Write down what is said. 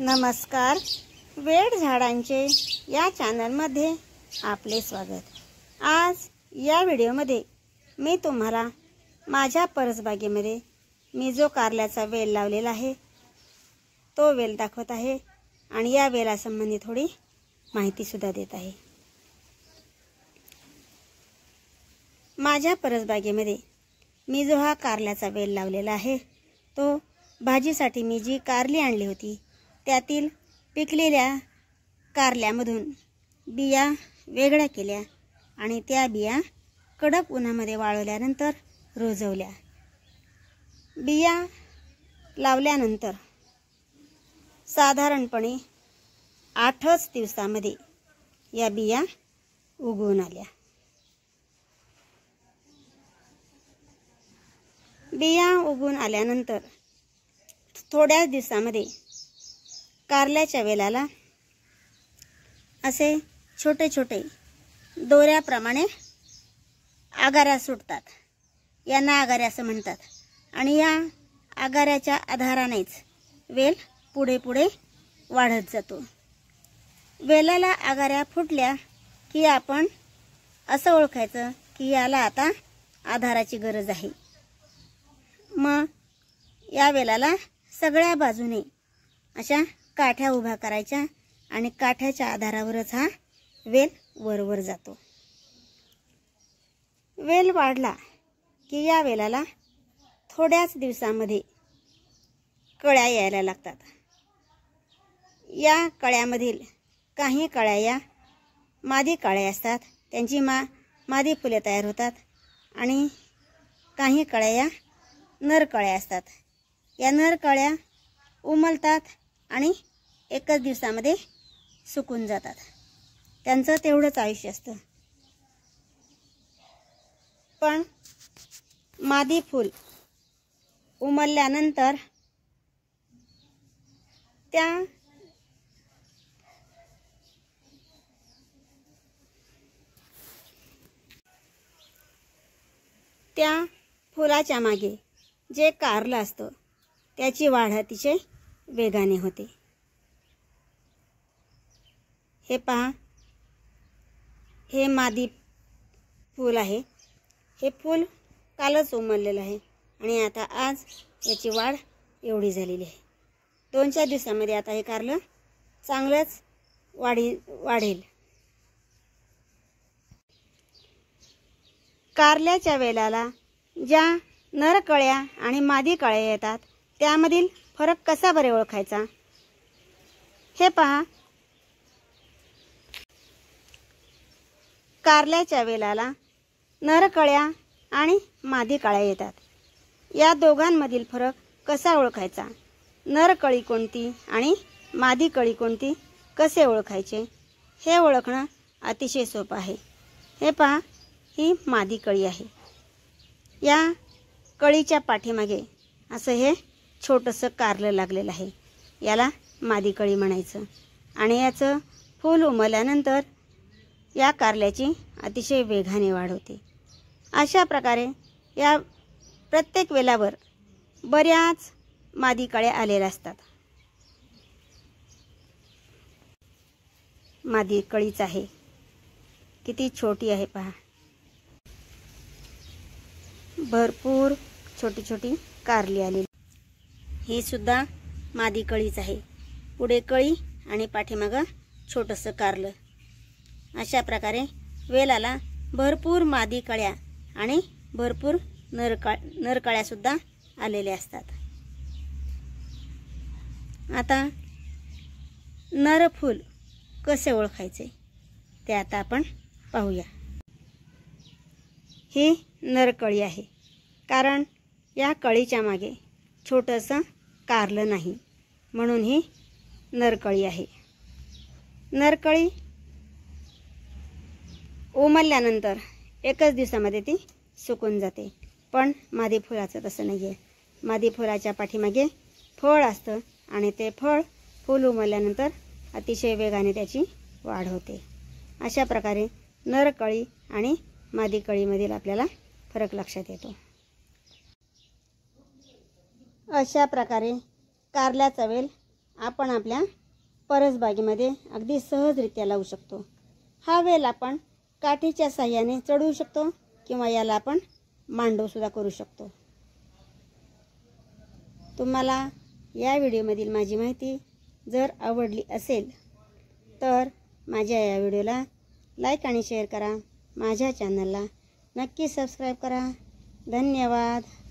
नमस्कार वेड झाडांचे या चॅनलमध्ये आपले स्वागत आज या व्हिडिओमध्ये मी तुम्हाला माझ्या परसबागेमध्ये मी जो कारल्याचा वेल लावलेला आहे तो वेल दाखवत आहे आणि या वेलासंबंधी थोडी माहितीसुद्धा देत आहे माझ्या परसबागेमध्ये मी जो हा कारल्याचा वेल लावलेला आहे तो भाजीसाठी मी जी कारली आणली होती त्यातील पिकलेल्या कारल्यामधून बिया वेगळ्या केल्या आणि त्या बिया कडक उन्हामध्ये वाळवल्यानंतर रुजवल्या बिया लावल्यानंतर साधारणपणे आठच दिवसामध्ये या बिया उगवून आल्या बिया उगवून आल्यानंतर थोड्याच दिवसामध्ये कारल्याच्या वेलाला असे छोटे छोटे दोऱ्याप्रमाणे आगाऱ्या सुटतात यांना आगाऱ्या असं म्हणतात आणि या आगाऱ्याच्या आधारानेच वेल पुढे पुढे वाढत जातो वेलाला आगाऱ्या फुटल्या की आपण असं ओळखायचं की याला आता आधाराची गरज आहे मग या वेलाला सगळ्या बाजूने अशा काठ्या उभ्या करायच्या आणि काठ्याच्या आधारावरच हा वेल वरवर जातो वेल वाढला की या वेलाला थोड्याच दिवसामध्ये कळ्या यायला लागतात या कळ्यामधील काही कळ्या या मादी कळ्या असतात त्यांची मा मादी फुले तयार होतात आणि काही कळ्या या नरकळ्या असतात या नरकळ्या उमलतात आणि एकच दिवसामध्ये सुकून जातात त्यांचं तेवढंच आयुष्य असतं पण मादी फूल उमलल्यानंतर त्या त्या फुलाच्या मागे जे कारलं असतं त्याची वाढ अतिशय वेगाने होते हे पहा हे मादी फूल आहे हे फूल कालच उमरलेलं आहे आणि आता आज याची वाढ एवढी झालेली आहे दोन चार दिवसामध्ये आता हे कारलं चांगलंच वाढी वाढेल कारल्याच्या वेलाला ज्या नरकळ्या आणि मादी कळ्या येतात त्यामधील फरक कसा बरे ओळखायचा हे पहा कारल्याच्या वेलाला नरकळ्या आणि मादी काळ्या येतात या दोघांमधील फरक कसा ओळखायचा नरकळी कोणती आणि मादी कळी कोणती कसे ओळखायचे हे ओळखणं अतिशय सोपं आहे हे पहा ही मादी कळी आहे या कळीच्या पाठीमागे असं हे छोटंसं कारलं लागलेलं आहे याला मादीकळी म्हणायचं आणि याचं फूल उमल्यानंतर या कारल्याची अतिशय वेगाने वाढ होते अशा प्रकारे या प्रत्येक वेलावर बऱ्याच मादीकळ्या आलेल्या असतात मादी कळीच आहे किती छोटी आहे पहा भरपूर छोटी छोटी कारली आलेली ही सुद्धा मादी कळीच आहे पुढे कळी आणि पाठीमागं छोटंसं कारलं अशा प्रकारे वेलाला भरपूर मादी कळ्या आणि भरपूर नरका नरकळ्यासुद्धा आलेल्या असतात आता नरफूल कसे ओळखायचे ते आता आपण पाहूया ही नरकळी आहे कारण या कळीच्या मागे छोटंसं कारलं नाही म्हणून ही नरकळी आहे नरकळी उमलल्यानंतर एकच दिवसामध्ये ती सुकून जाते पण मादी फुलाचं तसं नाही आहे मादी फुलाच्या पाठीमागे फळ असतं आणि ते फळ फूल उमलल्यानंतर अतिशय वेगाने त्याची वाढ होते अशा प्रकारे नरकळी आणि मादी कळीमधील आपल्याला फरक लक्षात येतो अशा प्रकारे कारल्याचा वेल आपण आपल्या परसबागेमध्ये अगदी सहजरित्या लावू शकतो हा वेल आपण काठीच्या साह्याने चढवू शकतो किंवा याला आपण मांडवसुद्धा करू शकतो तुम्हाला या व्हिडिओमधील माझी माहिती जर आवडली असेल तर माझ्या या व्हिडिओला लाईक आणि शेअर करा माझ्या चॅनलला नक्की सबस्क्राईब करा धन्यवाद